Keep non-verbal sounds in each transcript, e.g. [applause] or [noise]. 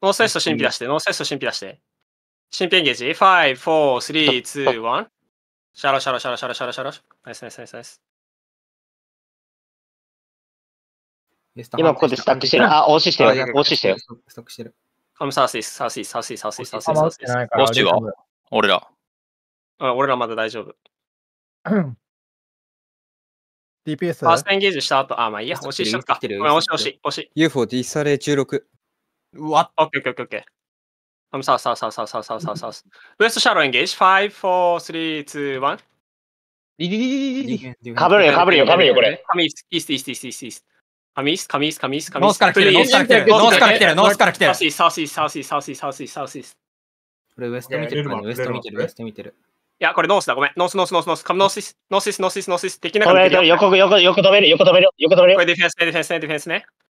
ノーセスト神秘出して、ノーセスト神秘出して。神秘エンゲージ、5、4、3、2、1。シャロシャロシャロシャロシャロシャロ。ナイスナイスナイスナイス。今ここでスタックしてる。あ、押ししてる。押ししてる。。スックしてる。カムサースイス、サースイス、サースイス、サースイス、サースイス。サースイ俺ら。俺らまだ大丈夫。DPS [coughs] ファーストエンゲージした後、あ、まあいいや、押ししちた。ん、押し押し、押し。UFO D サレ16。What? Okay, okay, okay, okay. I'm south, south, south, south, south, south, south, s o t s shallow engage. Five, four, three, two, one. リリリリリリ。かぶるよ、かぶるよ、かぶるよ、これ。神イス、イス、イス、イス、イス、イス。神イス、神イス、神イス、神イス。ノースから来てる、ノースから来てる、ノースから来てる、ノースから来てる。サウスー、ス、サウスー、ス、サウスー、ス、サウスー、ス、サウスー、ス、サウスー。ス。これウエスト見てる、ウエスト見てる、ウエスト見てる。いや、これノースだ、ごめん。ノース、ノース、ノース、ノース、カムノースイス、ノースイス、ノースス、ノースス、できなかった。横、横、横止める、横止める、横止める。これディフェンスね、ディフェンスね、ディフェンスね。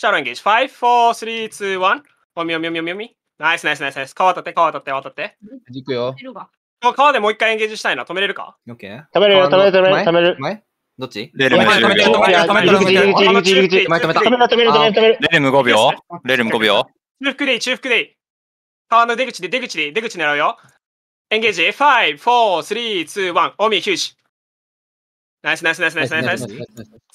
シャドウエンゲージ。5、4、3、2、1。おみおみおみおみおみ。ナイスナイスナイスナイス。川立って、川立って、渡って。行くよ。もう川でもう一回エンゲージしたいな。止めれるか ?OK。止めるよ、止める、止める、止める。前どっちレレム10秒。前止めた。止める、止める、止める、止める。レレム5秒。レレム5秒。中腹でいい、中腹でいい。川の出口で、出口で出口狙うよ。エンゲージ。5、4、3、2、1。おみ、ヒュージ。ナイスナイスナイスナイスナイス。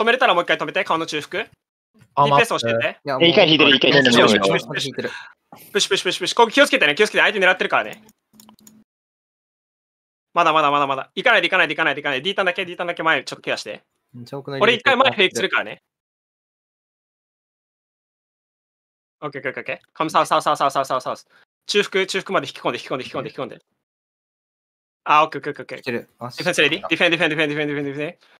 止めれたらもう一回止めて、顔の中腹。あ、リプレス押していや、一回引いてる、一回引いてる。プシュプシュプシュプシュ。ここ気をつけてね、気をつけて、相手狙ってるからね。まだまだまだまだ。行かないで行かないで行かないで行かないで。D タンだけ、D タンだけ前ちょっとケアして。俺一回前フェイクするからね。オッケーオッケーオッケー。カムサウサウサウサウサウサウサウ中腹、中腹まで引き込んで、引き込んで、引き込んで、引き込んで。あ、オッケーオッケーオッケー。ディフェンスレディディフェンディフェンディフェンディフェンディフェンディフェンディフェンディ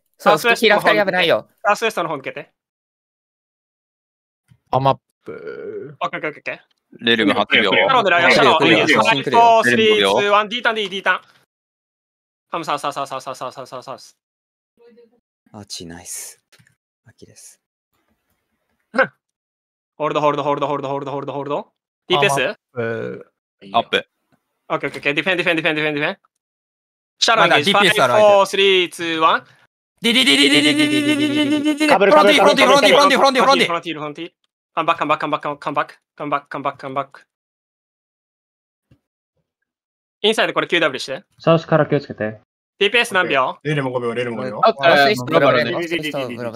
サウスウェストの方危ないよ。サウスウェストの方向けて。アマップ。オッケーオッケーオッケー。レルム8秒。なので、ライアシャロー。3、4、3、2、1、D ターン、D、D ターン。ハムサウサウサウサウサウサウサウサウサウス。アーチナイス。アキです。ホールド、ホールド、ホールド、ホールド、ホールド、ホールド、ホールド。DPS? アップ。オッケーオッケーオッケー。ディフェン、ディフェン、ディフェン、ディフェン、ディフェン。シャローが DPS 4、3、2、1。でででででででででででででフロンティーフロンティーフロンティーフロンティーフロンティーフロンティーフロンティーフロンティーカンバックカンバックカンバックカンバックカインサイドこれ QW してサウスから気をつけて d p s 何秒レルも5秒レルも5秒サ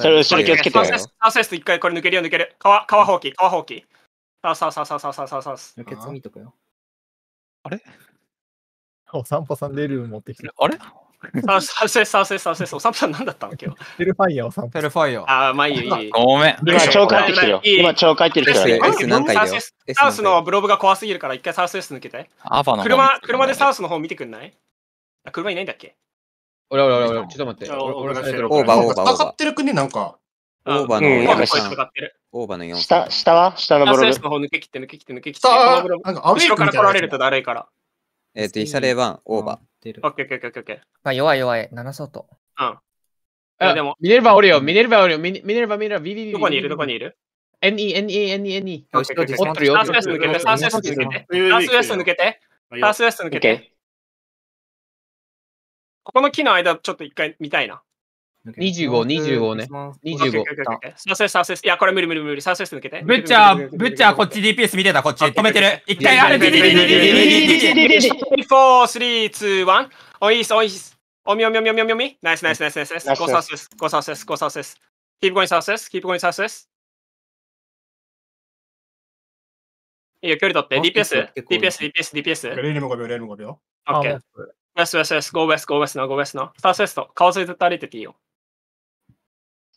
ウスそれ気をつけてサウスエスト1回これ抜けるよ抜ける川川放棄川放棄サウスサウスサウス抜けつとくよあれお散歩さんレル持ってきてあれサウス、サウスです、サウスです、サウスです。おさむさ何だったの今日。ペルファイヤーサー。ああ、まあいいいい。ごめ超帰ってきてる超帰ってるから、ね。サウスのブログが怖すぎるから、一回サウス S 抜けて。車、車でサウスの方見てくんないあ、車いないんだっけ俺、俺、俺、ちょっと待って。俺、俺、俺、オーバー、オーバー。かかってるくね、なんか。ーー下。ーー下。は下のブログ。サスの方抜け切って、抜け切って、抜け切って。後ろから来られるとだるから。えっ、と、イサレ1オーバー。オッケーオッケーオッケーオッケー。あ、弱い弱い、7相当。うん。あ、でも。ミネルバおるよ、ミネルバおるよ、ミネルバ、ミネルバ、ビビビ。どこにいるどこにいる ?NE、NE、NE、NE。おっとるよ。サースウェスト抜けて、サースウェスト抜けて。サースウェスト抜けて。サースウェスト抜けて。ここの木の間、ちょっと一回見たいな。25、25ね。25。サーセス、サーセス。いや、これ無理無理無理。サーセス抜けて。ブッチャー、ブッチャー、こっち DPS 見てた、こっち。止めてる。一回ある。4、3、2、1。おいっおいっおみおみおみおみおみおみ。ナイスナイスナイスナイス。ゴーサーセス、ゴーサウス、ゴーサーセス。Keep g o サウス、Keep g o サース。いいよ、距離取って。DPS、DPS、DPS、DPS。レイム5秒、レイム5秒。OK。ウェス、ウェス、ウエス、ゴーウェス、ゴーウェスの、ゴーウェスの。カーセスと、顔ついて歩いてていいよ。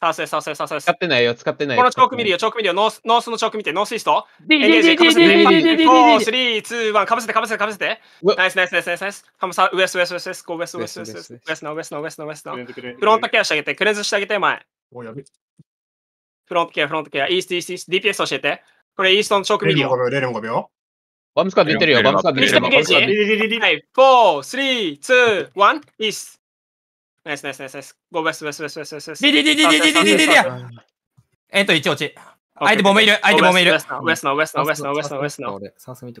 さあスへサーさあサ使ってないよ、使ってないこのチョーク見るよ、チョーク見るよ、ノースノースのチョーク見て、ノースイースト。エンゲージ、かぶせて、4、3、2、1、かぶせて、かぶせて、かぶせて。ナイスナイスナイスナイスナイス。カムサウエスウエスウエスウエス、ゴーウエスウエスウエスウエスウエスのウエスのウエスのウエスの。フロントケアしてあげて、クレズしてあげて、おやフロントケア、フロントケア、イースイースイースィ DPS 教えて。これイーストのチョーク見るディよ。ム秒。バムスカ出てるよ、バムスカ出てるよ。バスカ出てるよ。は2、イースナイスナイスナイスナイス。ゴーベスベスベスベスベスベス。でででででででででで。えっと、一落ち。相手ボメいる、相手ボメいる。ウェスナウェスナウェスナウェスナウェスナ。俺、スウェスウェスウェ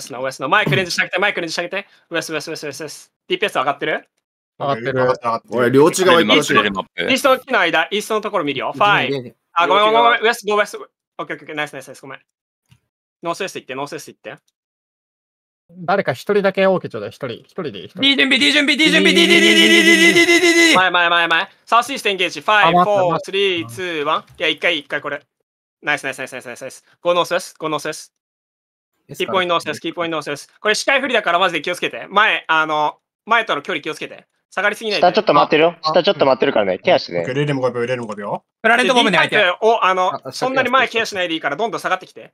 スウェスマイクレンジしたくて、マイクレンジしてあて。ウェスウェスウェスウェス。DPS 上がってる上がってる。俺、両地側に回してる。ストの間、ストのところ見るよ。ファイ。あ、ごめんごめんごめん。ウェス、ゴーベス。オッケーオッケー、ナイスナイスナイス。ごめん。ノースウェス行って、ノースウェス行って。誰か一人だけオーケーちょうだい。一人、一人でいい。D 準備、D 準備、D 準備、D、D、D、D、D、D、D、D、D、D、前、前、前、前。サウスイーストエンゲージ。ー、ツー、ワン。いや、一回、一回これ。ナイス、ナイス、ナイス、ナイス、ナイス、ナイス。5ノースです。5ノースです。キーポイントノースです。キーポイントノースです。これ、視界不利だからマジで気をつけて。前、あの、前との距離気をつけて。下がりすぎない。下ちょっと待ってるよ。下ちょっと待ってるからね。ケアしてね。レレム5秒、レレム5秒。プラレットボムで入ってる。お、あの、そんなに前ケアしないでいいから、どんどん下がってきて。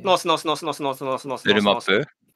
ノース、ノース、ノース、ノース、ノース、ノース、ノース。ベルマ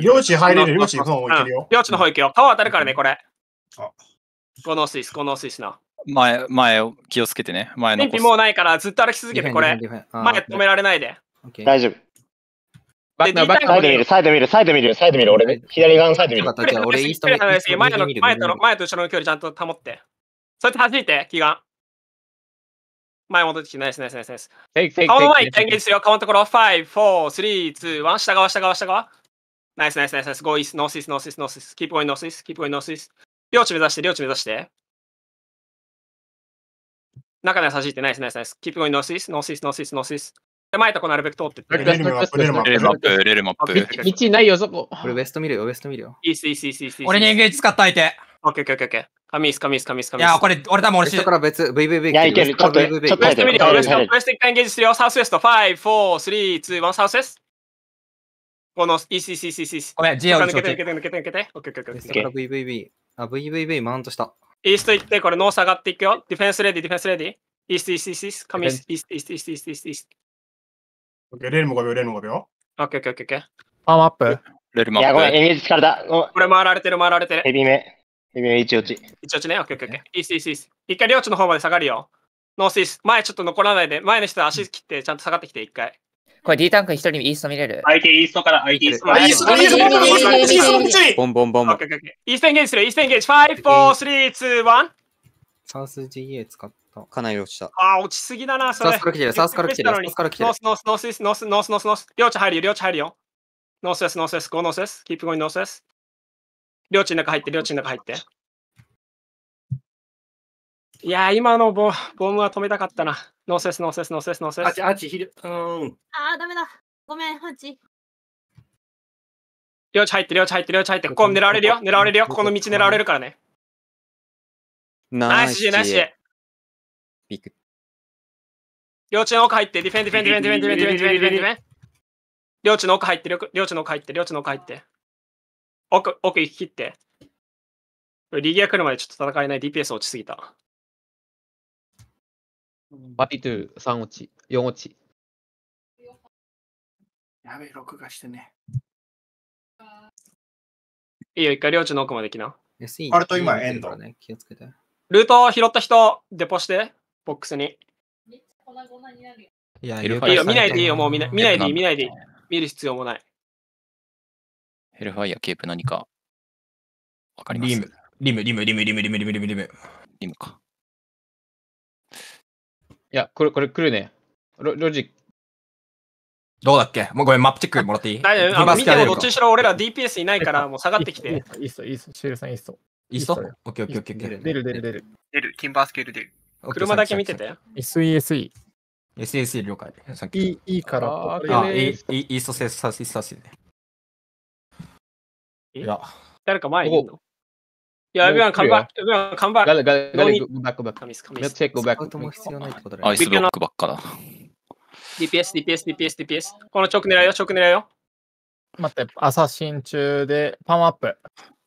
領地入れる、領地の方行けるよ。領地の方行けよ。川渡るからね、これ。このスイス、このスイスな。前、前を気をつけてね。前の。もうないからずっと歩き続けて、これ。前止められないで。大丈夫。バッのサイド見る、サイド見る、サイド見る、サイド見る、俺、左側のサイド見る。俺、イースト前と後ろの距離ちゃんと保って。そうやって弾いて、気が。前戻ってきて、ナイスナイスナイスナイス。顔の前一回演するよ、顔のところ、5、4、3、2、1、下側、下側、下側。ナイスナイスナイスナイス、ゴイス、ノース east. ス、o r t ス、e イ s t イ o r イス、east, イ o r t ス。e a ス t k e 領地目指して、領地目指して。中で優しいって、ナイス、ナイス、ナイス。キ e プ p イノー n ス、n o r ス、イ e a s ス n o ス。t h east, 前とこなるべく通ってって。レルマップ、レルマップ。レルマップ、道ないよ、そこ。これウエスト見るよ、ウエスト見るよ。いいいいいいい俺にエンゲージ使った相手。オッケー、オッケー、オッケー。カミス、カミス、カミス、カミス。いや、これ、俺多分俺し。から別、VVV。いや、いける、ちょっと、ちょっと、ウスト見ウエスト、ウエスト一ースウエスト、5、4、サウスウエスト。この、いしいしいしいしし。ごめん、ジェオ抜けて抜けて抜けて抜けて。オッケーオッケーオッケー。VVV。あ、VVV マウントした。イースト行って、これノー下がっていくよ。ディフェンスレディ、ディフェンスレディ。イースト、イースト、イースト、カミス、イースト、イースト、イースト、イースト、イースト、イースト。オッケー、レルも5秒、レルも5秒。オッケーオッケーオッケー。パーアップ。レルもアッいや、ごめん、エミエジ疲れた。これ回られてる、回られてる。ヘビ目。ヘビ目、一落ち。一落ちね。オッケーオッケーオッケー。イースト、イースト、イースト。一回、領地の方まで下がるよ。ノースイス。前ちょっと残らないで、前の人足切って、ちゃんと下がってきて、一回。これ D タンク一人イースト見れる。相手イーストから、相手イーストから。イースト、イースト、イースト、イースト、ボンボンボンボン。イーストエンゲージする、イーストエンゲージ。5、4、3、2、1。サウス GA 使った。かなり落ちた。ああ、落ちすぎだな、サウスから来てる、サウスから来てる。サウスから来てる。ノース、ノース、ノース、ノース、ノース、ノース、両地入るよ、両地入るよ。ノースです、ノースです。ゴーノースです。キープゴイノースです。両地の中入って、両地の中入って。いや今のボボムは止めたかったな。ノーセス、ノーセス、ノーセス、ノーセス。あち、あち、ひる。うん。ああ、ダメだ。ごめん、ハチ。うち入って、うち入って、うち入って。ここ狙われるよ、狙われるよ。ここの道狙われるからね。ナイスジナイスジビク。領地の奥入って、ディフェン、ディフェン、ディフェン、ディフェン、ディフェン、ディフェン、ディフェン、ディフェン。領地の奥入って、領地の奥入って、領地の奥入って。奥、奥行き切って。リギア来るまでちょっと戦えない DPS 落ちすぎた。バイトゥー、3落ち、4落ち。やべえ、録画してね。いいよ、一回領地の奥まで来な。あれと今、エンド。気をつけて。ルートを拾った人、デポして、ボックスに。いや、いいよ、見ないでいいよ、もう見な見ないでいい、見ないでいい。見る必要もない。ヘルファイア、ケープ何か。わかりますリム、リム、リム、リム、リム、リム、リム、リム。リムか。いや、これ、これ来るね。ロロジック。どうだっけもうごめん、マップチェックもらっていい大丈夫。見てもどっちにしろ俺ら DPS いないから、もう下がってきて。いいっす、いいっす、シエルさんいいっす。いいっすオッケーオッケーオッケー。出る出る出る。出る、テンバースケール出る。車だけ見てて。SESE。s s e 了解。いいから。あ、いい、いい、セスサシサシね。いや。誰か前にいるのや、e v e r y ガレガレガレ、チェック、も必要ないってことだよアイ。スブロックばっかだ。DPS、DPS、DPS、DPS。この直狙いよ、直狙いよ。待って、アサシン中でパンアップ。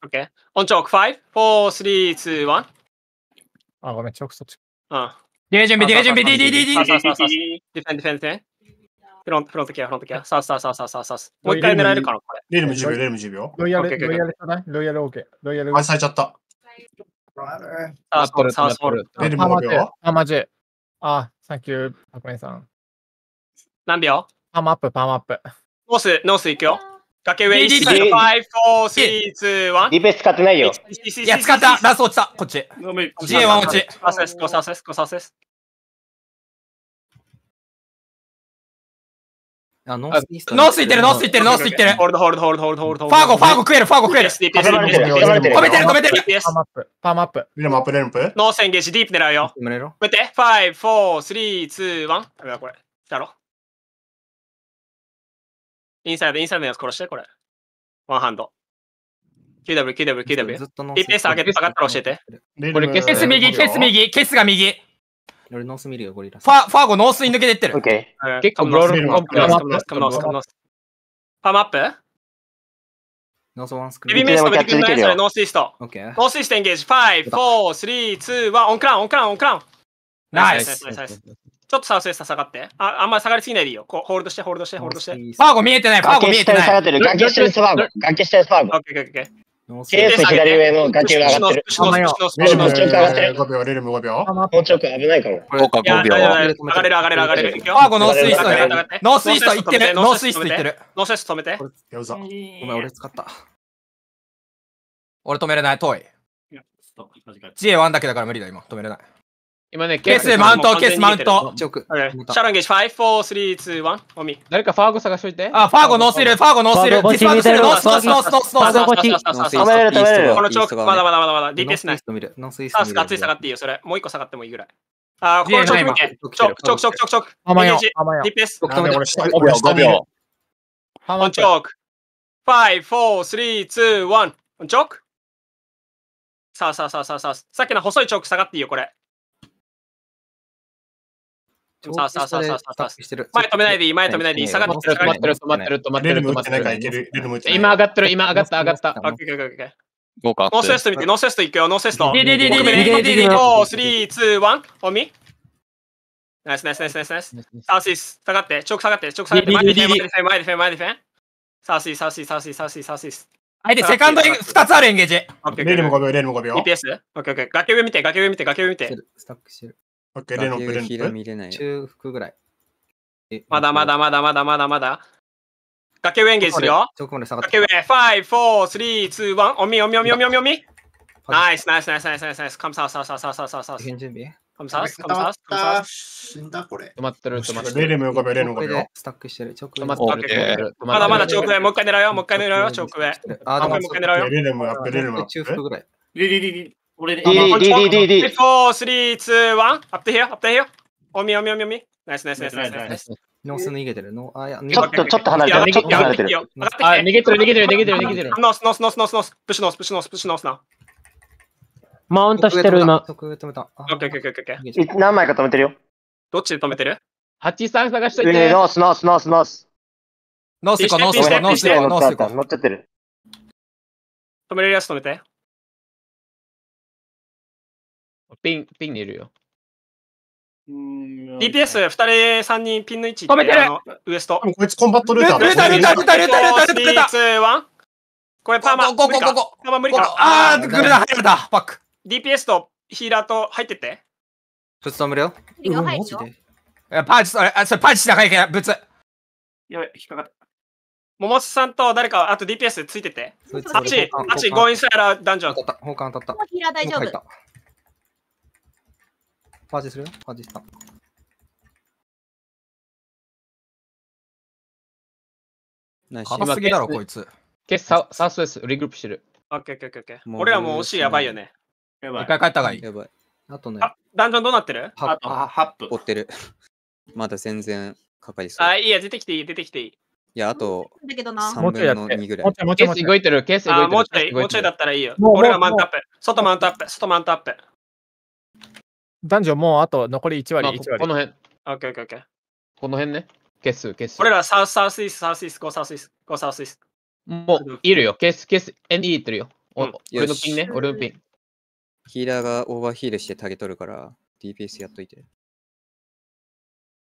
OK。on あ、ごめん、直そっち。うん。ディ準備、ディ準備、ディディディディディディディディフェンディフェンディフロント、フロントケア、フロントケア。さあさあさあさあさあさあ。もう一回狙えるかな、これ。レルム10秒、レルム10秒。ロイヤル、ロイヤルじゃないロイヤルロイヤル。あ、されちゃった。あーソル、サーソル。メルモー秒パーあ、サンキュー、白面さん。何秒パーアップ、パーアップ。ノース、ノースいくよ。崖上1、5、4、3、2、1。リベ使ってないよ。いや、使ったラス落ちたこっち。GA1 落ち。サセス、コサセス、コサセス。あ、ノースイースノースいってる、ノースいってる、ノースいってる。ホールド、ホールド、ホールド、ホールド、ホールド。ファーゴ、ファーゴ食える、ファーゴ食える。止めてる、止めてる。パーマップ。パーマップ。ミレムアップレンプ。ノースエンゲージ、ディープ狙うよ。止めろ。待って、5、4、3、2、1。ダメン。これ。だろ。インサイド、インサイドのやつ殺して、これ。ワンハンド。QW、QW、QW。TPS 上げて、上がったら教えて。ケース右、ケス右、ケスが右。俺ノース見るよ、ゴリラ。ファファーゴノースに抜けてってる。オッケー。結構ノース、カムノース、カムノース。パームアップノースワンスクリーン。ビビメス止めてくんなノースイスト。オッケー。ノースイストエンゲージ。5、4、3、2、オンクラウン、オンクラウン、オンクラウン。ナイス。ちょっとサウスエスタ下がって。ああんまり下がりすぎないでいいよ。こうホールドして、ホールドして、ホールドして。ファーゴ見えてない、ファーゴ見えてない。崖下に下がってる、崖下にファーゴ。オッケー、オッケー。ケース左上の崖が上がってる。5秒、レルム5秒。もうちょっと危ないかも。5か5秒。上がれる、上がれる、上がれる。あ、このノースイストね。ノースイスト行ってる。ノースイスト行ってる。ノースイスト止めて。やうざ。ごめん、俺使った。俺止めれない、遠い。知恵ワだけだから無理だ、今。止めれない。今ね、ケースマウント、ケースマウント。シャロンゲージ、ー、ツー、ワン、おミ。誰かファーゴ探しといて。あ、ファーゴノースイル、ファーゴノースイル、ディスパーノースノース、ノース、ノース、ノース、ノース、ノース、ノース、ノースノーースノースノースノースノースノースノースノースノースノースノースノースノースノースノースノースノースノースノーースノーースノーースノーースノーースノースノースノースノースノースノーノースノースノースノーノースノースノースノースノースノースノースノースノースノースさあさあさあさあさあ。前止めないでいい、前止めないでいい。下がってる、止まってる、止まってる、止まってる。今上がってる、今上がった、上がった。オッケーオッケーオッケー。ノーセスト見て、ノーセストいくよ、ノーセスト。5,4,3,2,1。おみナイスナイスナイスナイスナイス。サーシス、下がって、チョーク下がって、チョーク下がって、前でフェン、前でフェン、前でフェン、前でフェン。サーシー、サーシー、サーシー、サーシー、サーシー。はい、で、セカンド2つあるエンゲージ。レールも5秒、レールも5秒。EPS? オッケーオッケー。崖上見て、崖上見て、崖上見て。スタックしてる。オッー、レノンプ見れない。中腹ぐらい。まだまだまだまだまだまだ。崖上エンゲージするよ。崖上、5、4、ー、2、1、おみおみおみおみおみおみ。ナイスナイスナイスナイスナイスナイス。カムサウスサウスサウサウサウス。準備カムサウスカムサウカムサウ死んだこれ。止まってる止まってる。レレム横目レレム横目。スタックしてる。直止まってる。まだまだ直上。もう一回狙うよ。もう一回狙うよ。直上。あ、でももう一回狙うよ。レレムアップレレム中腹ぐらい。リリリリ。Already. D, D, D, D, D. Four, three, two, one. Up to here, up to here. On me, on me, on me, on me. Nice, nice, nice, nice, nice. ノース逃げてるのあ、いや、ちょっと、ちょっと離れてる。ちょっと離れてる。あ、逃げてる、逃げてる、逃げてる、逃げてる。ノース、ノース、ノース、ノース、ノース。プッシュノース、プッシュノース、プッシュノースな。マウントしてる、今。止めた。オッケー、オッケー、オッケー。何枚か止めてるよ。どっちで止めてる ?8、3探しといて。ノース、ノース、ノース、ノース。ノースノースか、ノースか、ノースか。乗っちゃってる。止めれるやつ止めて。ピン、ピンにいるよ。DPS2 人3人ピンの位置止めてるウエストこいつコンバットルータールータールータールータールータールータールーターワンこれパーマここーあーグルダ入るだバック DPS とヒーラーと入っててちょっと止めパーチそれそれパーチしなきいけぶつや引っかかった桃瀬さんと誰かあと DPS ついててあっちあっちゴーインサイラーダンジョン当ヒーラー大丈夫パージするよパージした。ナイス。すぎだろ、こいつ。ケースササウスウェス、リグループしてる。オッケーオッケーオッケーもう俺はもう惜しいやばいよね。やばい。一回帰った方がいい。やばい。あとね、あ、ダンジョンどうなってるああと。あ、ハッ追プ。ってる。まだ全然かかりそう。あ、いいや、出てきていい、出てきていい。いや、あと3もうちょいや分の2ぐらもうい。ちょい、もうちケょい、ース動い。てる、ケース動いてあ、もうちょい、もうちょいだったらいいよ。俺はマウントアップ。外マウントアップ、外マウントアップ。男女もうあと残り1割、まあ、1割。この辺。オッケーオッケーオッケー。この辺ね。ケス、ケス。俺らサウス、サウスイス、サウスイス、ゴーサウスイス、ゴサウスイス。もういるよ。ケすケす。エンディーってるよ。うん、俺のピンね、俺のピン。ヒーラーがオーバーヒールしてタゲ取るから、DPS やっといて。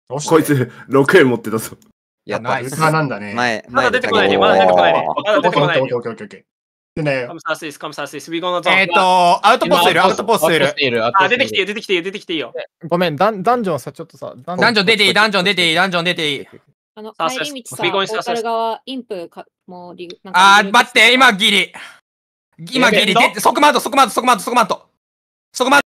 こいつ、6円持ってたぞ。やばい。ウルトラなんだね。前、まだ出てこないね。まだ出てこないね。まだ出てこないね。ね、カムサースカムサースウィゴのゾーン。えっ、ー、と、アウトポストいる、アウトポストいる。あ、出てきてよ、出てきてよ、出てきてよ。ごめん、ダンダンジョンさ、ちょっとさ、ダンジョン出ていい、ダンジョン出ていい、ダンジョン出ていい。あの、帰り道さ、ゴンしかあ待って、今ギリ。今ギリ、で即マウト、即マウト、即マト、即マト。即マト